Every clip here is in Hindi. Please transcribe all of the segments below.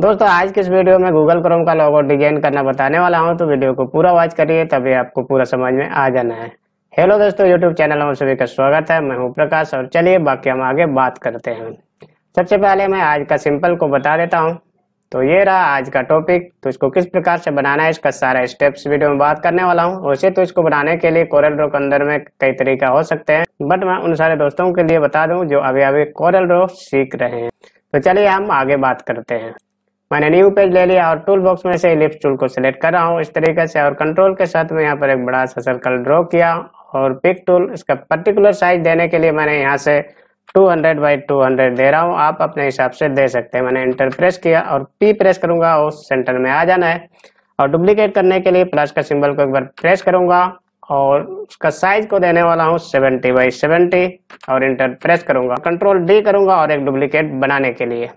दोस्तों आज के इस वीडियो में गूगल क्रोम का लॉगो डिजाइन करना बताने वाला हूं तो वीडियो को पूरा वॉच करिए तभी आपको पूरा समझ में आ जाना है हेलो दोस्तों यूट्यूब चैनल में सभी का स्वागत है मैं हूं प्रकाश और चलिए बाकी हम आगे बात करते हैं सबसे पहले मैं आज का सिंपल को बता देता हूँ तो ये रहा आज का टॉपिक तो इसको किस प्रकार से बनाना है इसका सारा स्टेप्स वीडियो में बात करने वाला हूँ वैसे तो इसको बनाने के लिए कोरल ड्रो के अंदर में कई तरीका हो सकते हैं बट मैं उन सारे दोस्तों के लिए बता दूं जो अभी अभी कोरल ड्रो सीख रहे हैं तो चलिए हम आगे बात करते हैं मैंने न्यू पेज ले लिया और टूल बॉक्स में से लिफ्ट टूल को सिलेक्ट कर रहा हूँ इस तरीके से और कंट्रोल के साथ में यहाँ पर एक बड़ा सा सर्कल ड्रॉ किया और पिक टूल इसका पर्टिकुलर साइज देने के लिए मैंने यहाँ से 200 हंड्रेड बाई टू दे रहा हूँ आप अपने हिसाब से दे सकते हैं मैंने इंटर प्रेस किया और पी प्रेस करूंगा और सेंटर में आ जाना है और डुप्लीकेट करने के लिए प्लस का सिंबल को एक बार प्रेस करूंगा और उसका साइज को देने वाला हूँ सेवेंटी बाई सेवेंटी और इंटर प्रेस करूंगा कंट्रोल डी करूंगा और एक डुप्लीकेट बनाने के लिए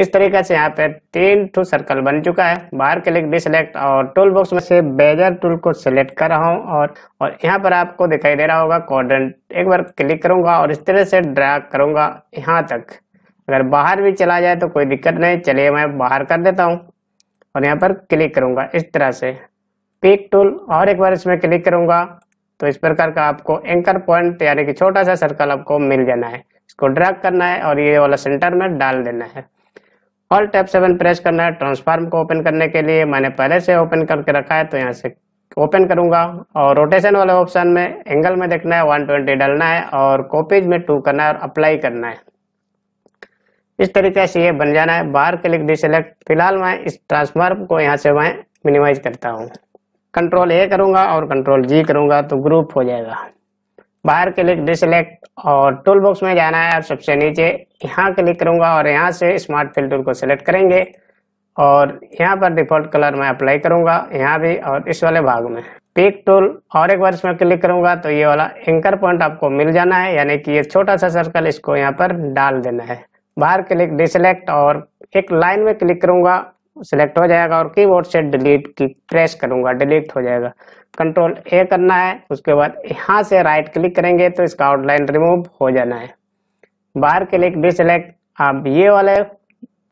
इस तरीके से यहाँ पे तीन टू सर्कल बन चुका है बाहर क्लिक डिसलेक्ट और टूल बॉक्स में से बेजर टूल को सिलेक्ट कर रहा हूँ और और यहाँ पर आपको दिखाई दे रहा होगा कॉर्डन एक बार क्लिक करूंगा और इस तरह से ड्रा करूंगा यहाँ तक अगर बाहर भी चला जाए तो कोई दिक्कत नहीं चलिए मैं बाहर कर देता हूँ और यहाँ पर क्लिक करूंगा इस तरह से पिक टूल और एक बार इसमें क्लिक करूंगा तो इस प्रकार का आपको एंकर पॉइंट यानी कि छोटा सा सर्कल आपको मिल जाना है इसको ड्रैग करना है और ये वाला सेंटर में डाल देना है और टैप सेवन प्रेस करना है ट्रांसफार्म को ओपन करने के लिए मैंने पहले से ओपन करके रखा है तो यहाँ से ओपन करूंगा और रोटेशन वाले ऑप्शन में एंगल में देखना है 120 डालना है और कॉपीज में टू करना है और अप्लाई करना है इस तरीके से ये बन जाना है बाहर क्लिक डिसलेक्ट फिलहाल मैं इस ट्रांसफार्म को यहाँ से मैं मिनिमाइज करता हूँ कंट्रोल ए करूँगा और कंट्रोल जी करूंगा तो ग्रुप हो जाएगा बाहर क्लिक डिसलेक्ट और टूल बॉक्स में जाना है और सबसे नीचे यहाँ क्लिक करूंगा और यहाँ से स्मार्ट फिल्टर को सिलेक्ट करेंगे और यहाँ पर डिफॉल्ट कलर मैं अप्लाई करूंगा यहाँ भी और इस वाले भाग में पिक टूल और एक बार इसमें क्लिक करूंगा तो ये वाला एंकर पॉइंट आपको मिल जाना है यानी कि ये छोटा सा सर्कल इसको यहाँ पर डाल देना है बाहर क्लिक डिसलेक्ट और एक लाइन में क्लिक करूंगा सिलेक्ट हो जाएगा और कीबोर्ड से डिलीट की प्रेस करूंगा डिलीट हो जाएगा कंट्रोल ए करना है उसके बाद यहाँ से राइट क्लिक करेंगे तो इसका आउटलाइन रिमूव हो जाना है बाहर क्लिक डिसलेक्ट अब ये वाले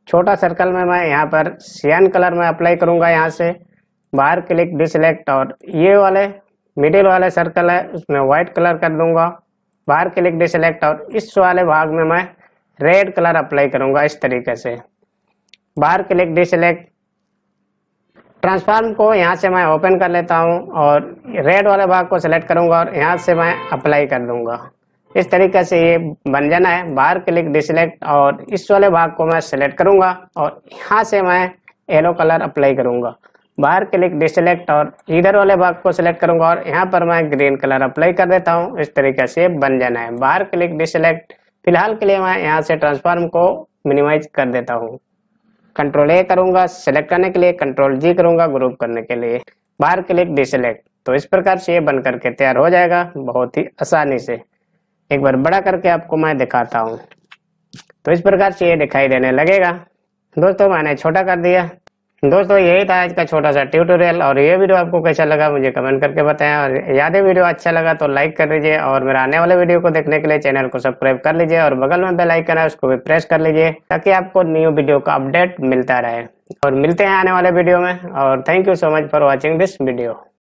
छोटा सर्कल में मैं यहाँ पर सियान कलर में अप्लाई करूँगा यहाँ से बाहर क्लिक डिसलेक्ट और ये वाले मिडिल वाले सर्कल है उसमें व्हाइट कलर कर दूंगा बाहर क्लिक डिसलेक्ट और इस वाले भाग में मैं रेड कलर अप्लाई करूंगा इस तरीके से बाहर क्लिक डिसलेक्ट ट्रांसफार्म को यहाँ से मैं ओपन कर लेता हूँ और रेड वाले भाग को सेलेक्ट करूँगा और यहाँ से मैं अप्लाई कर दूँगा इस तरीके से ये बन जाना है बाहर क्लिक डिसलेक्ट और इस वाले भाग को मैं सेलेक्ट करूँगा और यहाँ से मैं येलो कलर अप्लाई करूँगा बाहर क्लिक डिसलेक्ट और इधर वाले भाग को सिलेक्ट करूँगा और यहाँ पर मैं ग्रीन कलर अप्लाई कर देता हूँ इस तरीके से बन जाना है बाहर क्लिक डिसलेक्ट फिलहाल के लिए मैं यहाँ से ट्रांसफार्म को मिनिमाइज कर देता हूँ कंट्रोल ए करूंगा सेलेक्ट करने के लिए कंट्रोल जी करूंगा ग्रुप करने के लिए बाहर क्लिक डिसलेक्ट तो इस प्रकार से ये बन करके तैयार हो जाएगा बहुत ही आसानी से एक बार बड़ा करके आपको मैं दिखाता हूँ तो इस प्रकार से ये दिखाई देने लगेगा दोस्तों मैंने छोटा कर दिया दोस्तों यही था आज का छोटा सा ट्यूटोरियल और ये वीडियो आपको कैसा लगा मुझे कमेंट करके बताएं और यादव वीडियो अच्छा लगा तो लाइक कर लीजिए और मेरा आने वाले वीडियो को देखने के लिए चैनल को सब्सक्राइब कर लीजिए और बगल में बेल आइकन है उसको भी प्रेस कर लीजिए ताकि आपको न्यू वीडियो का अपडेट मिलता रहे और मिलते हैं आने वाले वीडियो में और thank you so much for watching this video